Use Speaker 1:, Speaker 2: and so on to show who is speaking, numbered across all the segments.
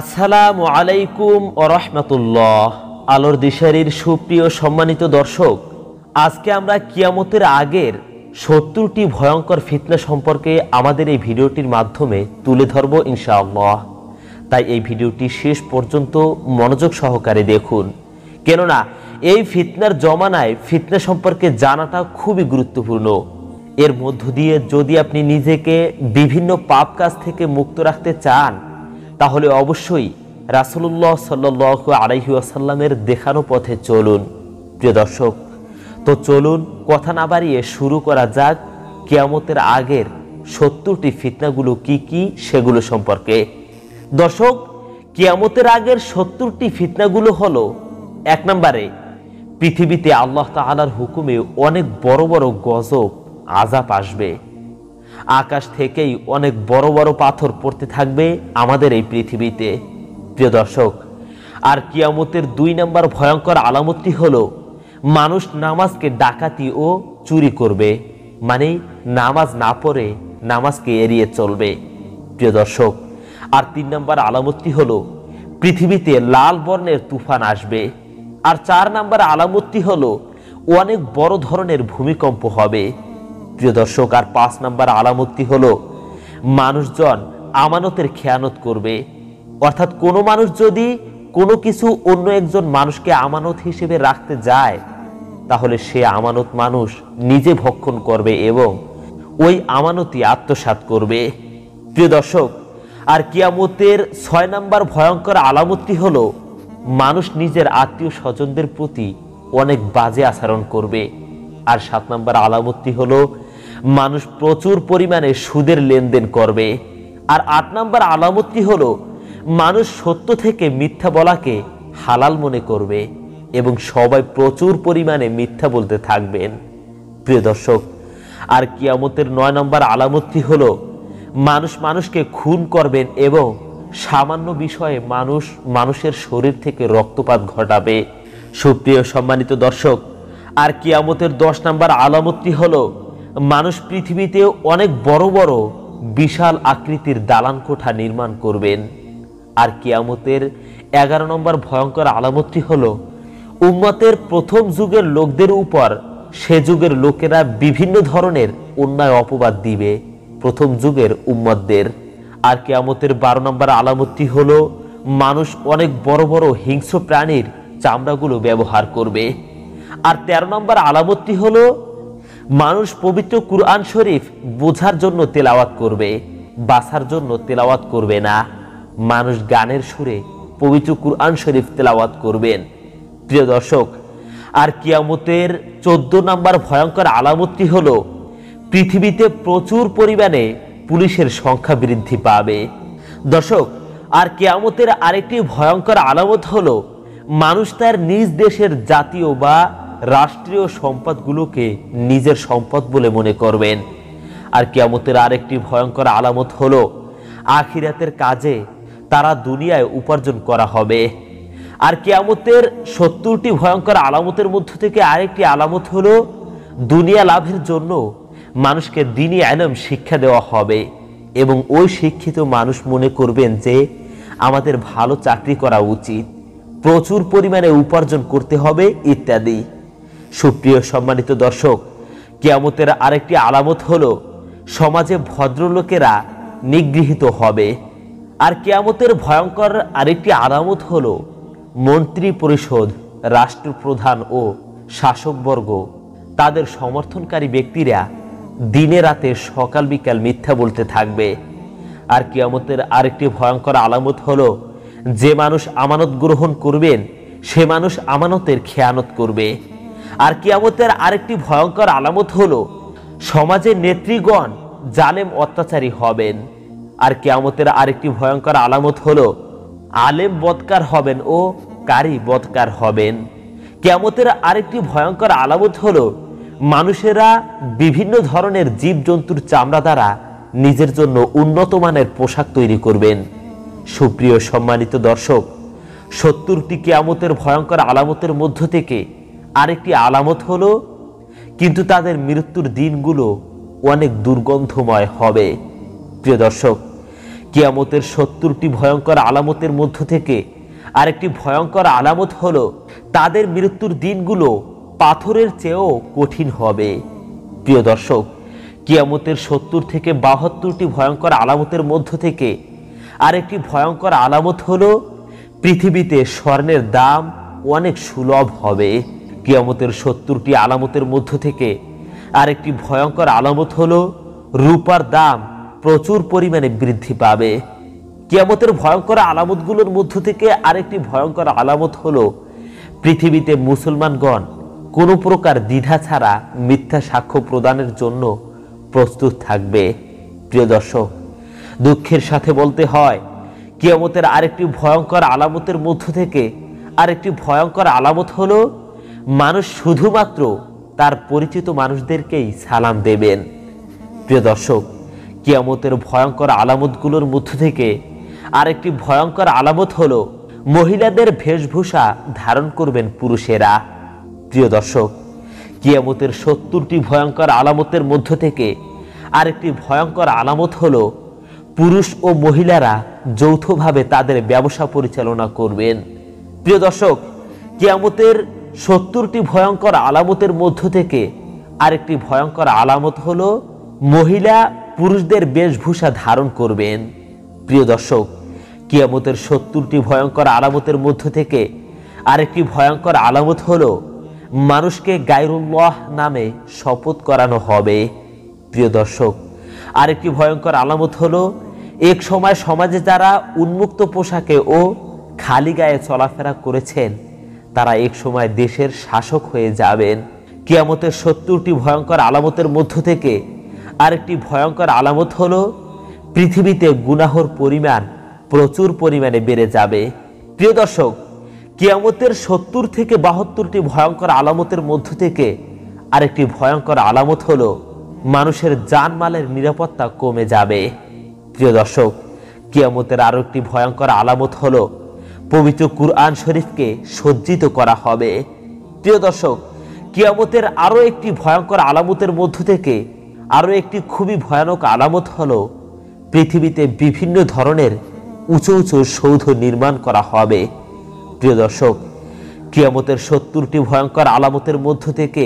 Speaker 1: আসসালামু আলাইকুম রহমতুল্লাহ আলোর দিশারির সুপ্রিয় সম্মানিত দর্শক আজকে আমরা কিয়ামতের আগের সত্তরটি ভয়ঙ্কর ফিতনা সম্পর্কে আমাদের এই ভিডিওটির মাধ্যমে তুলে ধরব ইনশাআল্লাহ তাই এই ভিডিওটি শেষ পর্যন্ত মনোযোগ সহকারে দেখুন কেননা এই ফিতনার জমানায় ফিতনা সম্পর্কে জানাটা খুবই গুরুত্বপূর্ণ এর মধ্য দিয়ে যদি আপনি নিজেকে বিভিন্ন পাপ কাজ থেকে মুক্ত রাখতে চান তাহলে অবশ্যই রাসুল্লাহ সাল্লু আলাইহি আসাল্লামের দেখানো পথে চলুন প্রিয় দর্শক তো চলুন কথা না বাড়িয়ে শুরু করা যাক কেয়ামতের আগের সত্তরটি ফিতনাগুলো কি কি সেগুলো সম্পর্কে দর্শক কেয়ামতের আগের সত্তরটি ফিতনাগুলো হলো এক নম্বরে পৃথিবীতে আল্লাহ তাহালার হুকুমে অনেক বড় বড় গজব আজাব আসবে আকাশ থেকেই অনেক বড় বড় পাথর পড়তে থাকবে আমাদের এই পৃথিবীতে প্রিয় দর্শক আর কিয়ামতের দুই নাম্বার ভয়ঙ্কর আলামতটি হল মানুষ নামাজকে ডাকাতি ও চুরি করবে মানে নামাজ না পড়ে নামাজকে এড়িয়ে চলবে প্রিয় দর্শক আর তিন নাম্বার আলামতটি হল পৃথিবীতে লাল বর্ণের তুফান আসবে আর চার নাম্বার আলামতটি হল অনেক বড় ধরনের ভূমিকম্প হবে প্রিয় দর্শক আর পাঁচ নাম্বার আলামতটি হলো মানুষজন আমানতের খেয়ানত করবে অর্থাৎ কোনো মানুষ যদি কোনো কিছু অন্য একজন মানুষকে আমানত হিসেবে রাখতে যায় তাহলে সে আমানত মানুষ নিজে ভক্ষণ করবে এবং ওই আমানতই আত্মসাত করবে প্রিয় দর্শক আর কিয়ামতের ছয় নম্বর ভয়ঙ্কর আলামতটি হলো মানুষ নিজের আত্মীয় স্বজনদের প্রতি অনেক বাজে আচরণ করবে আর সাত নম্বর আলামতটি হলো মানুষ প্রচুর পরিমাণে সুদের লেনদেন করবে আর আট নাম্বার আলামতটি হল মানুষ সত্য থেকে মিথ্যা বলাকে হালাল মনে করবে এবং সবাই প্রচুর পরিমাণে মিথ্যা বলতে থাকবেন প্রিয় দর্শক আর কিয়ামতের নয় নম্বর আলামতটি হল মানুষ মানুষকে খুন করবেন এবং সামান্য বিষয়ে মানুষ মানুষের শরীর থেকে রক্তপাত ঘটাবে সুপ্রিয় সম্মানিত দর্শক আর কিয়ামতের দশ নম্বর আলামতটি হলো মানুষ পৃথিবীতে অনেক বড় বড় বিশাল আকৃতির দালান কোঠা নির্মাণ করবেন আর কিয়ামতের এগারো নম্বর ভয়ঙ্কর আলামতটি হল উম্মতের প্রথম যুগের লোকদের উপর সে যুগের লোকেরা বিভিন্ন ধরনের অন্যায় অপবাদ দিবে প্রথম যুগের উম্মতদের আর কেয়ামতের বারো নম্বর আলামতটি হল মানুষ অনেক বড় বড় হিংস্র প্রাণীর চামড়াগুলো ব্যবহার করবে আর তেরো নম্বর আলামতটি হলো মানুষ পবিত্র কুরআন শরীফ বোঝার জন্য তেলাওয়াত করবে বাসার জন্য তেলাওয়াত করবে না মানুষ গানের সুরে পবিত্র কুরআন শরীফ তেলাওয়াত করবেন প্রিয় দর্শক আর কিয়ামতের চোদ্দ নম্বর ভয়ঙ্কর আলামতটি হল পৃথিবীতে প্রচুর পরিমাণে পুলিশের সংখ্যা বৃদ্ধি পাবে দর্শক আর কেয়ামতের আরেকটি ভয়ঙ্কর আলামত হল মানুষ তার নিজ দেশের জাতীয় বা রাষ্ট্রীয় সম্পদগুলোকে নিজের সম্পদ বলে মনে করবেন আর কেয়ামতের আরেকটি ভয়ঙ্কর আলামত হল আখিরাতের কাজে তারা দুনিয়ায় উপার্জন করা হবে আর কেয়ামতের সত্তরটি ভয়ঙ্কর আলামতের মধ্য থেকে আরেকটি আলামত হল দুনিয়া লাভের জন্য মানুষকে দিনই আইনম শিক্ষা দেওয়া হবে এবং ওই শিক্ষিত মানুষ মনে করবেন যে আমাদের ভালো চাকরি করা উচিত প্রচুর পরিমাণে উপার্জন করতে হবে ইত্যাদি সুপ্রিয় সম্মানিত দর্শক কিয়ামতের আরেকটি আলামত হল সমাজে ভদ্রলোকেরা নিগৃহীত হবে আর কিয়ামতের ভয়ঙ্কর আরেকটি আলামত হল মন্ত্রী পরিষদ রাষ্ট্রপ্রধান ও শাসকবর্গ তাদের সমর্থনকারী ব্যক্তিরা দিনে রাতে সকাল বিকাল মিথ্যা বলতে থাকবে আর কিয়ামতের আরেকটি ভয়ঙ্কর আলামত হল যে মানুষ আমানত গ্রহণ করবেন সে মানুষ আমানতের খেয়ানত করবে আর কিয়ামতের আরেকটি ভয়ঙ্কর আলামত হল সমাজের নেত্রীগণ জালেম অত্যাচারী হবেন আর কিয়ামতের আরেকটি ভয়ঙ্কর আলামত হল আলেম বৎকার হবেন ও কারি বৎকার হবেন কিয়ামতের আরেকটি ভয়ঙ্কর আলামত হল মানুষেরা বিভিন্ন ধরনের জীবজন্তুর চামড়া দ্বারা নিজের জন্য উন্নত মানের পোশাক তৈরি করবেন সুপ্রিয় সম্মানিত দর্শক সত্তরটি কেয়ামতের ভয়ঙ্কর আলামতের মধ্য থেকে আরেকটি আলামত হলো কিন্তু তাদের মৃত্যুর দিনগুলো অনেক দুর্গন্ধময় হবে প্রিয় দর্শক কিয়ামতের সত্তরটি ভয়ঙ্কর আলামতের মধ্য থেকে আরেকটি ভয়ঙ্কর আলামত হলো তাদের মৃত্যুর দিনগুলো পাথরের চেয়েও কঠিন হবে প্রিয় দর্শক কিয়ামতের সত্তর থেকে বাহাত্তরটি ভয়ঙ্কর আলামতের মধ্য থেকে আরেকটি ভয়ঙ্কর আলামত হলো পৃথিবীতে স্বর্ণের দাম অনেক সুলভ হবে কিয়ামতের সত্তরটি আলামতের মধ্য থেকে আরেকটি ভয়ঙ্কর আলামত হল রূপার দাম প্রচুর পরিমাণে বৃদ্ধি পাবে কিয়ামতের ভয়ঙ্কর আলামতগুলোর মধ্য থেকে আরেকটি ভয়ঙ্কর আলামত হল পৃথিবীতে মুসলমানগণ কোনো প্রকার দ্বিধা ছাড়া মিথ্যা সাক্ষ্য প্রদানের জন্য প্রস্তুত থাকবে প্রিয় দর্শক দুঃখের সাথে বলতে হয় কিয়ামতের আরেকটি ভয়ঙ্কর আলামতের মধ্য থেকে আরেকটি ভয়ঙ্কর আলামত হলো মানুষ শুধুমাত্র তার পরিচিত মানুষদেরকেই সালাম দেবেন প্রিয় দর্শক কিয়ামতের ভয়ঙ্কর আলামতগুলোর মধ্য থেকে আরেকটি ভয়ঙ্কর আলামত হল মহিলাদের ভেষভূষা ধারণ করবেন পুরুষেরা প্রিয় দর্শক কিয়ামতের সত্তরটি ভয়ঙ্কর আলামতের মধ্য থেকে আরেকটি ভয়ঙ্কর আলামত হল পুরুষ ও মহিলারা যৌথভাবে তাদের ব্যবসা পরিচালনা করবেন প্রিয় দর্শক কিয়ামতের সত্তরটি ভয়ঙ্কর আলামতের মধ্য থেকে আরেকটি ভয়ঙ্কর আলামত হল মহিলা পুরুষদের বেশভূষা ধারণ করবেন প্রিয় দর্শক কিয়ামতের সত্তরটি ভয়ঙ্কর আলামতের মধ্য থেকে আরেকটি ভয়ঙ্কর আলামত হল মানুষকে গায়রুল্লাহ নামে শপথ করানো হবে প্রিয় দর্শক আরেকটি ভয়ঙ্কর আলামত হল এক সময় সমাজে যারা উন্মুক্ত পোশাকে ও খালি গায়ে চলাফেরা করেছেন তারা এক সময় দেশের শাসক হয়ে যাবেন কিয়ামতের সত্তরটি ভয়ঙ্কর আলামতের মধ্য থেকে আরেকটি ভয়ঙ্কর আলামত হল পৃথিবীতে গুনাহর পরিমাণ প্রচুর পরিমাণে বেড়ে যাবে প্রিয় দর্শক কিয়ামতের সত্তর থেকে বাহাত্তরটি ভয়ঙ্কর আলামতের মধ্য থেকে আরেকটি ভয়ঙ্কর আলামত হল মানুষের জানমালের নিরাপত্তা কমে যাবে প্রিয় দর্শক কিয়ামতের আরও একটি ভয়ঙ্কর আলামত হলো পবিত্র কুরআন শরীফকে সজ্জিত করা হবে প্রিয় দর্শক কিয়ামতের আরও একটি ভয়ঙ্কর আলামতের মধ্য থেকে আরও একটি খুবই ভয়ানক আলামত হল পৃথিবীতে বিভিন্ন ধরনের উঁচু উঁচু সৌধ নির্মাণ করা হবে প্রিয় দর্শক কিয়ামতের সত্তরটি ভয়ঙ্কর আলামতের মধ্য থেকে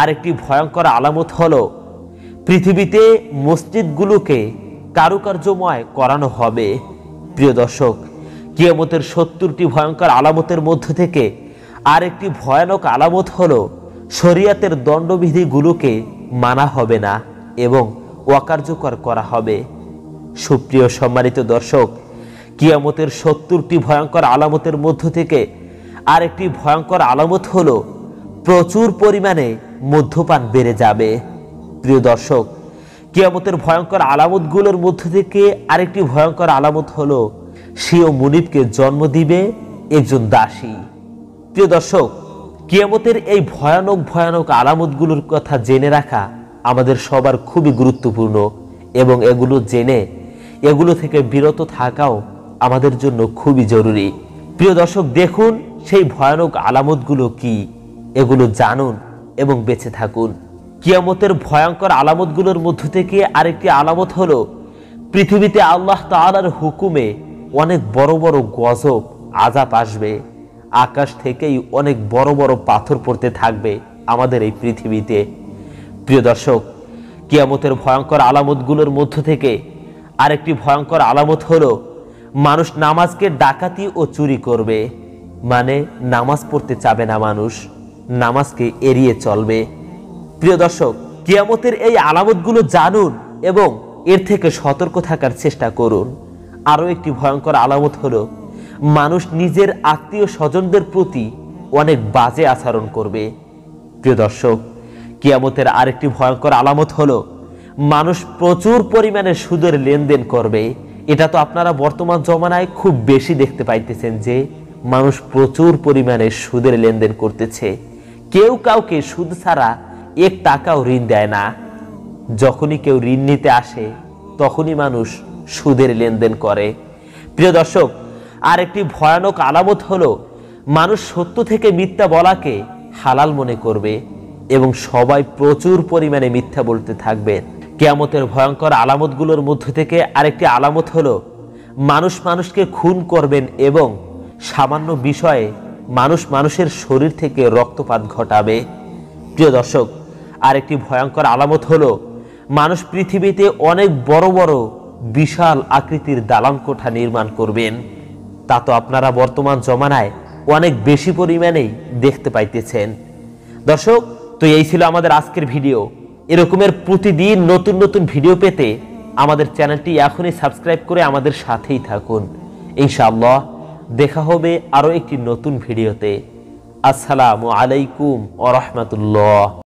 Speaker 1: আরেকটি ভয়ঙ্কর আলামত হল পৃথিবীতে মসজিদগুলোকে কারুকার্যময় করানো হবে প্রিয় দর্শক কিয়ামতের সত্তরটি ভয়ঙ্কর আলামতের মধ্য থেকে আরেকটি ভয়ানক আলামত হল শরিয়াতের দণ্ডবিধিগুলোকে মানা হবে না এবং অকার্যকর করা হবে সুপ্রিয় সম্মানিত দর্শক কিয়ামতের সত্তরটি ভয়ঙ্কর আলামতের মধ্য থেকে আরেকটি ভয়ঙ্কর আলামত হল প্রচুর পরিমাণে মধ্যপান বেড়ে যাবে প্রিয় দর্শক কিয়ামতের ভয়ঙ্কর আলামতগুলোর মধ্য থেকে আরেকটি ভয়ঙ্কর আলামত হলো সেও মুনিবকে জন্ম দিবে একজন দাসী প্রিয় দর্শক কিয়ামতের এই ভয়ানক ভয়ানক আলামতগুলোর কথা জেনে রাখা আমাদের সবার খুবই গুরুত্বপূর্ণ এবং এগুলো জেনে এগুলো থেকে বিরত থাকাও আমাদের জন্য খুবই জরুরি প্রিয় দর্শক দেখুন সেই ভয়ানক আলামতগুলো কি এগুলো জানুন এবং বেঁচে থাকুন কিয়ামতের ভয়ঙ্কর আলামতগুলোর মধ্য থেকে আরেকটি আলামত হলো পৃথিবীতে আল্লাহ তালার হুকুমে অনেক বড় বড় গজব আজাব আসবে আকাশ থেকেই অনেক বড় বড় পাথর পড়তে থাকবে আমাদের এই পৃথিবীতে প্রিয় দর্শক কিয়ামতের ভয়ঙ্কর আলামতগুলোর মধ্য থেকে আরেকটি ভয়ঙ্কর আলামত হলো মানুষ নামাজকে ডাকাতি ও চুরি করবে মানে নামাজ পড়তে চাবে না মানুষ নামাজকে এড়িয়ে চলবে প্রিয় দর্শক কিয়ামতের এই আলামতগুলো জানুন এবং এর থেকে সতর্ক থাকার চেষ্টা করুন আরও একটি ভয়ঙ্কর আলামত হল মানুষ নিজের আত্মীয় স্বজনদের প্রতি অনেক বাজে আচরণ করবে প্রিয় দর্শক কিয়ামতের আরেকটি ভয়ঙ্কর আলামত হল মানুষ প্রচুর পরিমাণে সুদের লেনদেন করবে এটা তো আপনারা বর্তমান জমানায় খুব বেশি দেখতে পাইতেছেন যে মানুষ প্রচুর পরিমাণে সুদের লেনদেন করতেছে কেউ কাউকে সুদ ছাড়া এক টাকাও ঋণ দেয় না যখনই কেউ ঋণ নিতে আসে তখনই মানুষ সুদের লেনদেন করে প্রিয় দর্শক আর একটি ভয়ানক আলামত হলো মানুষ সত্য থেকে মিথ্যা বলাকে হালাল মনে করবে এবং সবাই প্রচুর পরিমাণে মিথ্যা বলতে থাকবে কেয়ামতের ভয়ঙ্কর আলামতগুলোর মধ্য থেকে আরেকটি আলামত হলো মানুষ মানুষকে খুন করবেন এবং সামান্য বিষয়ে মানুষ মানুষের শরীর থেকে রক্তপাত ঘটাবে প্রিয় দর্শক আরেকটি ভয়ঙ্কর আলামত হলো মানুষ পৃথিবীতে অনেক বড় বড় বিশাল আকৃতির দালান কোঠা নির্মাণ করবেন তা তো আপনারা বর্তমান জমানায় অনেক বেশি পরিমাণেই দেখতে পাইতেছেন দর্শক তো এই ছিল আমাদের আজকের ভিডিও এরকমের প্রতিদিন নতুন নতুন ভিডিও পেতে আমাদের চ্যানেলটি এখনই সাবস্ক্রাইব করে আমাদের সাথেই থাকুন ইনশাআল্লাহ দেখা হবে আরও একটি নতুন ভিডিওতে আসসালামু আলাইকুম ওরহমতুল্লাহ